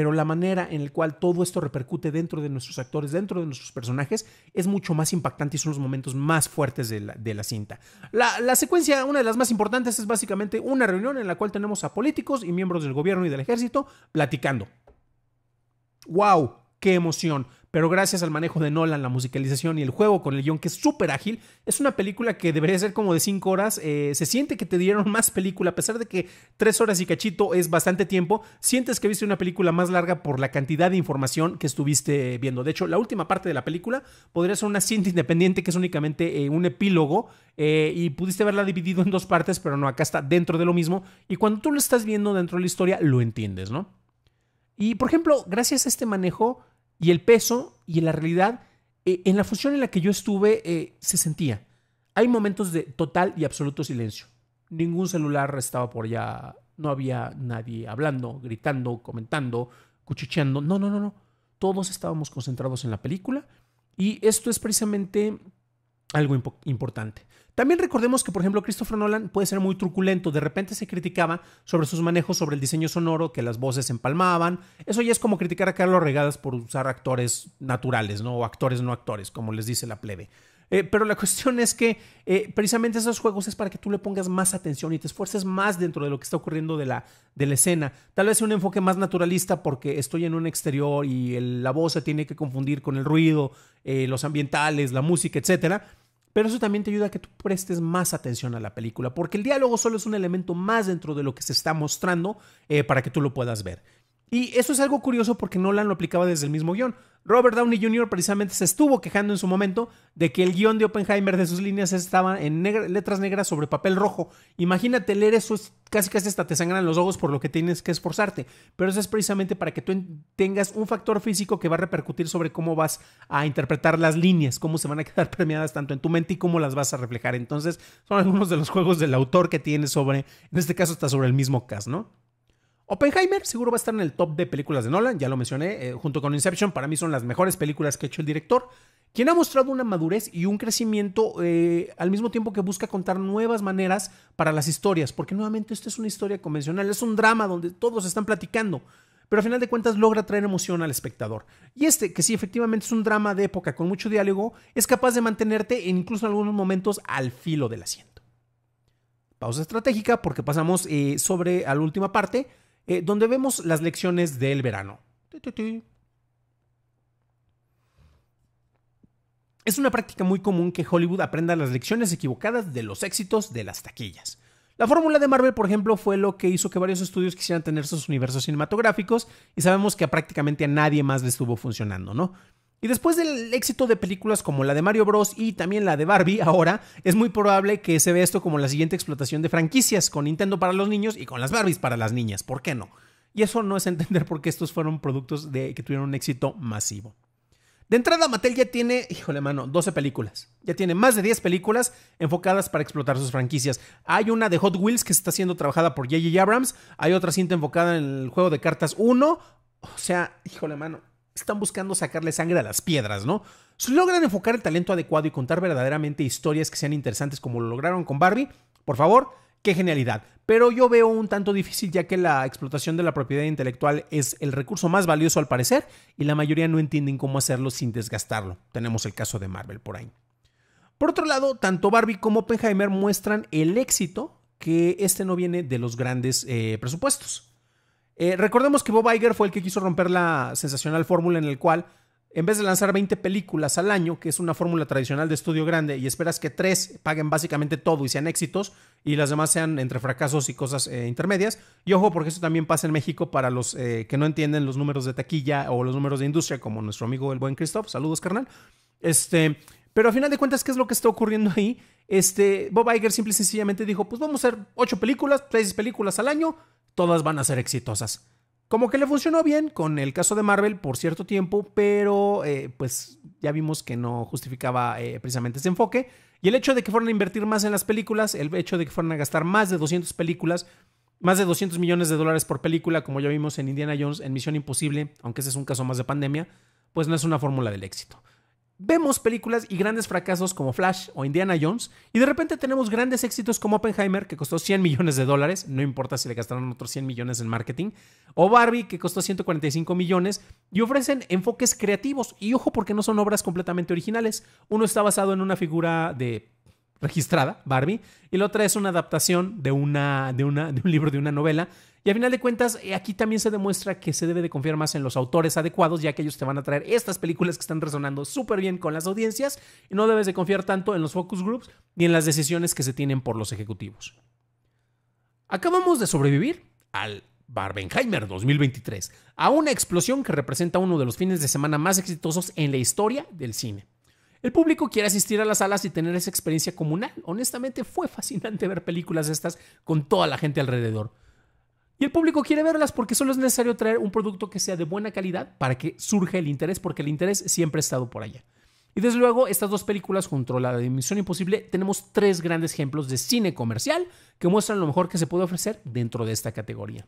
pero la manera en la cual todo esto repercute dentro de nuestros actores, dentro de nuestros personajes, es mucho más impactante y son los momentos más fuertes de la, cinta. La, la, secuencia, una de las más importantes, es básicamente una reunión en la cual tenemos a políticos y miembros del gobierno y del ejército platicando. ¡Wow! ¡Qué emoción! pero gracias al manejo de Nolan, la musicalización y el juego con el guión que es súper ágil, es una película que debería ser como de 5 horas. Eh, se siente que te dieron más película, a pesar de que 3 horas y cachito es bastante tiempo, sientes que viste una película más larga por la cantidad de información que estuviste viendo. De hecho, la última parte de la película podría ser una cinta independiente que es únicamente eh, un epílogo eh, y pudiste verla dividido en dos partes, pero no, acá está dentro de lo mismo y cuando tú lo estás viendo dentro de la historia lo entiendes, ¿no? Y por ejemplo, gracias a este manejo y el peso y la realidad eh, en la función en la que yo estuve eh, se sentía. Hay momentos de total y absoluto silencio. Ningún celular estaba por allá, no había nadie hablando, gritando, comentando, cuchicheando. No, no, no, no. Todos estábamos concentrados en la película y esto es precisamente algo importante. También recordemos que, por ejemplo, Christopher Nolan puede ser muy truculento. De repente se criticaba sobre sus manejos, sobre el diseño sonoro, que las voces empalmaban. Eso ya es como criticar a Carlos Regadas por usar actores naturales, ¿no? O actores no actores, como les dice la plebe. Eh, pero la [LAUGHS] cuestión es que eh, precisamente esos juegos es para que tú le pongas más atención y te esfuerces más dentro de lo que está ocurriendo de la, de la escena. Tal vez un enfoque más naturalista porque estoy en un exterior y la voz se tiene que confundir con el ruido, eh, los ambientales, la música, etcétera pero eso también te ayuda a que tú prestes más atención a la película, porque el diálogo solo es un elemento más dentro de lo que se está mostrando eh, para que tú lo puedas ver. Y eso es algo curioso porque Nolan lo aplicaba desde el mismo guión. Robert Downey Jr. precisamente se estuvo quejando en su momento de que el guión de Oppenheimer de sus líneas estaba en letras negras sobre papel rojo. Imagínate leer eso, casi casi hasta te sangran los ojos por lo que tienes que esforzarte. Pero eso es precisamente para que tú tengas un factor físico que va a repercutir sobre cómo vas a interpretar las líneas, cómo se van a quedar [LAUGHS] premiadas tanto en tu mente y cómo las vas a reflejar. Entonces, son algunos de los juegos del autor que tiene sobre, en este caso está sobre el mismo cast, ¿no? Oppenheimer seguro va a estar en el top de películas de Nolan, ya lo mencioné, eh, junto con Inception, para mí son las mejores películas que ha hecho el director, quien ha mostrado una madurez y un crecimiento eh, al mismo tiempo que busca contar nuevas maneras para las historias, porque nuevamente esto es una historia convencional, es un drama donde todos están platicando, pero a final de cuentas logra traer emoción al espectador. Y este, que sí efectivamente es un drama de época con mucho diálogo, es capaz de mantenerte incluso en algunos momentos al filo del asiento. Pausa estratégica porque pasamos eh, sobre a la última parte eh, donde vemos las lecciones del verano. Es una práctica muy común que Hollywood aprenda las lecciones equivocadas de los éxitos de las taquillas. La fórmula de Marvel, por ejemplo, fue lo que hizo que varios estudios quisieran tener sus universos cinematográficos y sabemos que prácticamente a nadie más le estuvo funcionando, ¿no? Y después del éxito de películas como la de Mario Bros y también la de Barbie, [LAUGHS] ahora es muy probable que se vea esto como la siguiente explotación de franquicias, con Nintendo para los niños y con las Barbies para las niñas, ¿por qué no? Y eso no es entender por qué estos fueron productos de, que tuvieron un éxito masivo. De entrada, Mattel ya tiene, híjole mano, 12 películas. Ya tiene más de 10 películas enfocadas para explotar sus franquicias. Hay una de Hot Wheels que está siendo trabajada por J.J. Abrams. Hay otra cinta enfocada en el juego de cartas 1. O sea, híjole mano, están buscando sacarle sangre a las piedras, ¿no? Si logran enfocar el talento adecuado y contar verdaderamente historias que sean interesantes como lo lograron con Barbie, por favor, qué genialidad. Pero yo veo un tanto difícil ya que la explotación de la propiedad intelectual es el recurso más valioso al parecer y la mayoría no entienden cómo hacerlo sin desgastarlo. Tenemos el caso de Marvel por ahí. Por otro lado, tanto Barbie como Oppenheimer muestran el éxito que este no viene de los grandes eh, presupuestos. Eh, recordemos que Bob Iger fue el que quiso romper la sensacional fórmula en el cual, en vez de lanzar 20 películas al año, que es una fórmula tradicional de estudio grande, y esperas que tres paguen básicamente todo y sean éxitos, y las demás sean entre fracasos y cosas eh, intermedias. Y ojo, porque eso también pasa en México para los eh, que no entienden los números de taquilla o los números de industria, como nuestro amigo el buen Christoph. Saludos, carnal. Este, pero a final de cuentas, ¿qué es lo que está ocurriendo ahí? Este, Bob Iger simple y sencillamente dijo, pues vamos a hacer ocho películas, seis películas al año, todas van a ser exitosas. Como que le funcionó bien con el caso de Marvel por cierto tiempo, pero eh, pues ya vimos que no justificaba eh, precisamente ese enfoque. Y el hecho de que fueran a invertir más en las películas, el hecho de que fueran a gastar más de 200 películas, más de 200 millones de dólares por película, como ya vimos en Indiana Jones, en Misión Imposible, aunque ese es un caso más de pandemia, pues no es una fórmula del éxito. Vemos películas y grandes fracasos como Flash o Indiana Jones y de repente tenemos grandes éxitos como Oppenheimer que costó 100 millones de dólares, no importa si le gastaron otros 100 millones en marketing, o Barbie que costó 145 millones y ofrecen enfoques creativos y ojo porque no son obras completamente originales. Uno está basado en una figura de registrada, Barbie, y la otra es una adaptación de, una, de, una, de un libro, de una novela. Y a final de cuentas, eh, aquí también se demuestra que se debe de confiar más en los autores adecuados, ya que ellos te van a traer estas películas que están resonando súper bien con las audiencias, y no debes de confiar tanto en los focus groups ni en las decisiones que se tienen por los ejecutivos. Acabamos de sobrevivir al Barbenheimer 2023, a una explosión que representa uno de los fines de semana más exitosos en la historia del cine. El público quiere asistir a las salas y tener esa experiencia comunal. Honestamente fue fascinante ver películas estas con toda la gente alrededor. Y el público quiere verlas porque solo es necesario traer un producto que sea de buena calidad para que surja el interés, porque el interés siempre ha estado por allá. Y desde luego, estas dos películas, junto a la de Imposible, tenemos tres grandes ejemplos de cine comercial que muestran lo mejor que se puede ofrecer dentro de esta categoría.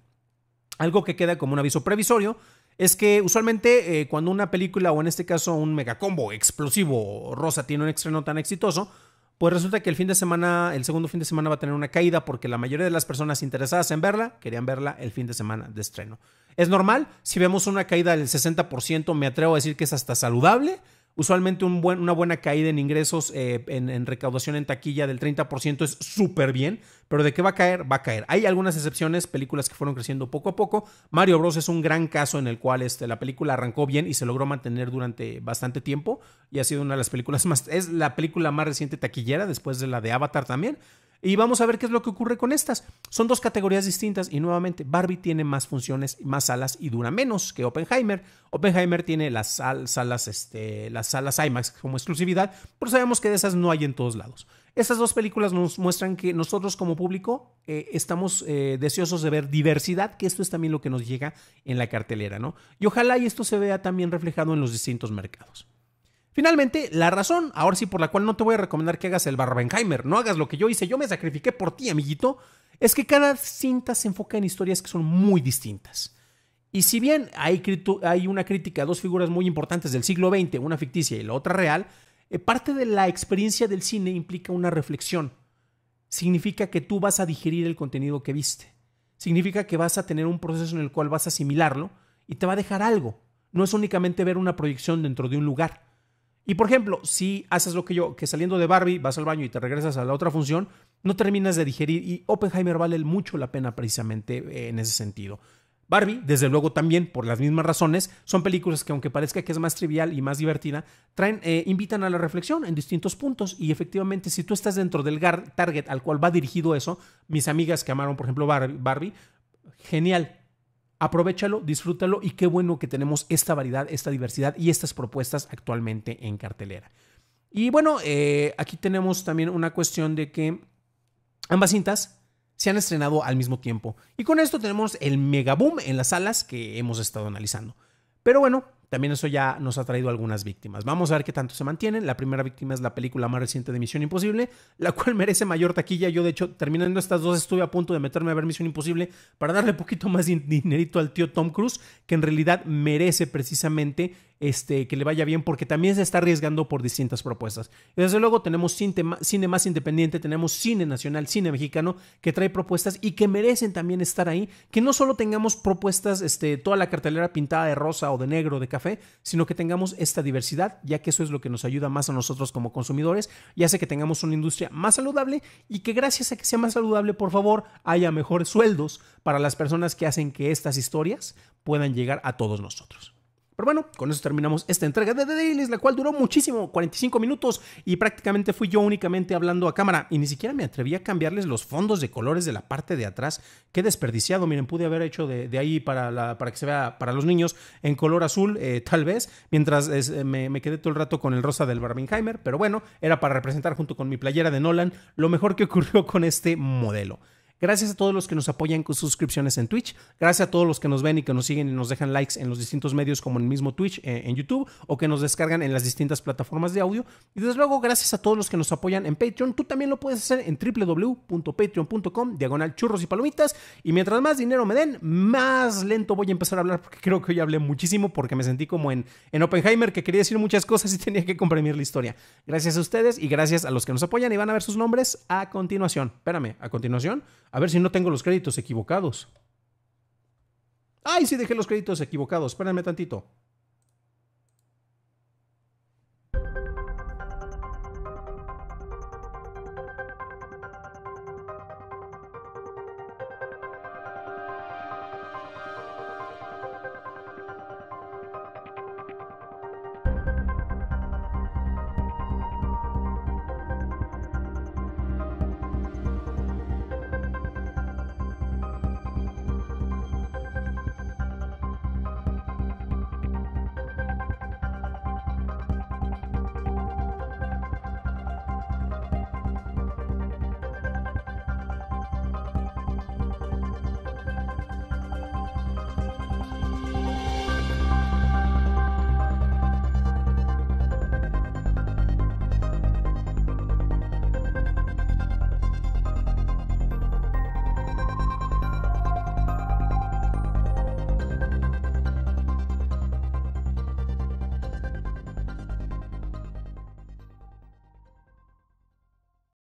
Algo que queda como un aviso previsorio es que usualmente eh, cuando una película o en este caso un megacombo explosivo rosa tiene un estreno tan exitoso, pues resulta que el fin de semana, el segundo fin de semana va a tener una caída porque la mayoría de las personas interesadas en verla querían verla el fin de semana de estreno. Es normal, si vemos una caída del 60%, me atrevo a decir que es hasta saludable, Usualmente una buena caída en ingresos, eh, en, recaudación en taquilla del 30% es súper bien, pero ¿de qué va a caer? Va a caer. Hay algunas excepciones, películas que fueron creciendo poco a poco. Mario Bros es un gran caso en el cual este, la película arrancó bien y se logró mantener durante bastante tiempo y ha sido una de las películas más, es la película más reciente taquillera después de la de Avatar también. Y vamos a ver qué es lo que ocurre con estas. Son dos categorías distintas y nuevamente Barbie tiene más funciones, más salas y dura menos que Oppenheimer. Oppenheimer tiene las salas, este, las salas IMAX como exclusividad, pero sabemos que de esas no hay en todos lados. Estas dos películas nos muestran que nosotros como público eh, estamos eh, deseosos de ver diversidad, que esto es también lo que nos llega en la cartelera, ¿no? Y ojalá y esto se vea también reflejado en los distintos mercados. Finalmente, la razón, ahora sí, por la cual no te voy a recomendar que hagas el Barbenheimer, no hagas lo que yo hice, yo me sacrifiqué por ti, amiguito, es que cada cinta se enfoca en historias que son muy distintas. Y si bien hay, una crítica a dos figuras muy importantes del siglo XX, una ficticia y la otra real, eh, parte de la experiencia del cine implica una reflexión. Significa que tú vas a digerir el contenido que viste. Significa que vas a tener un proceso en el cual vas a asimilarlo y te va a dejar algo. No es únicamente ver una proyección dentro de un lugar y por ejemplo, si haces lo que yo, que saliendo de Barbie vas al baño y te regresas a la otra función, no terminas de digerir y Oppenheimer vale mucho la pena precisamente eh, en ese sentido. Barbie, desde luego también, por las mismas razones, son películas que aunque parezca que es más trivial y más divertida, traen, eh, invitan a la reflexión en distintos puntos y efectivamente si tú estás dentro del target al cual va dirigido eso, mis amigas que amaron por ejemplo Barbie genial, Aprovechalo, disfrútalo y qué bueno que tenemos esta variedad, esta diversidad y estas propuestas actualmente en cartelera. Y bueno, eh, aquí tenemos también una cuestión de que ambas cintas se han estrenado al mismo tiempo. Y con esto tenemos el mega boom en las alas que hemos estado analizando. Pero bueno, también eso ya nos ha traído algunas víctimas. Vamos a ver qué tanto se mantienen. La primera víctima es la película más reciente de Misión Imposible, la cual merece mayor taquilla. Yo, de hecho, terminando estas dos, estuve a punto de meterme a ver Misión Imposible para darle poquito más dinerito al tío Tom Cruise, que en realidad merece precisamente este, que le vaya bien, porque también se está arriesgando por distintas propuestas. Y desde luego tenemos cine más independiente, tenemos cine nacional, cine mexicano, que trae propuestas y que merecen también estar ahí. Que no solo tengamos propuestas, este, toda la cartelera pintada de rosa o de negro, de café, sino que tengamos esta diversidad, ya que eso es lo que nos ayuda más a nosotros como consumidores y hace que tengamos una industria más saludable y que gracias a que sea más saludable, por favor, haya mejores sueldos para las personas que hacen que estas historias puedan llegar a todos nosotros bueno, con eso terminamos esta entrega de The Dailies, la cual duró muchísimo, 45 minutos, y prácticamente fui yo únicamente hablando a cámara, y ni siquiera me atreví a cambiarles los fondos de colores de la parte de atrás. Qué desperdiciado, miren, pude haber hecho de, ahí para, para que se vea para los niños en color azul, eh, tal vez, mientras eh, me, me, quedé todo el rato con el rosa del Barbenheimer, pero bueno, era para representar junto con mi playera de Nolan lo mejor que ocurrió con este modelo. Gracias a todos los que nos apoyan con suscripciones en Twitch. Gracias a todos los que nos ven y que nos siguen y nos dejan likes en los distintos medios como en el mismo Twitch, eh, en YouTube o que nos descargan en las distintas plataformas de audio. Y desde luego, gracias a todos los que nos apoyan en Patreon. Tú también lo puedes hacer en www.patreon.com, diagonal churros y palomitas. Y mientras más dinero me den, más lento voy a empezar a hablar porque creo que hoy hablé muchísimo porque me sentí como en, en Oppenheimer que quería decir muchas cosas y [LAUGHS] tenía que comprimir la historia. Gracias a ustedes y gracias a los que nos apoyan y van a ver sus nombres a continuación. Espérame, a continuación. A ver si no tengo los créditos equivocados. Ay, sí dejé los créditos equivocados. Espérame tantito.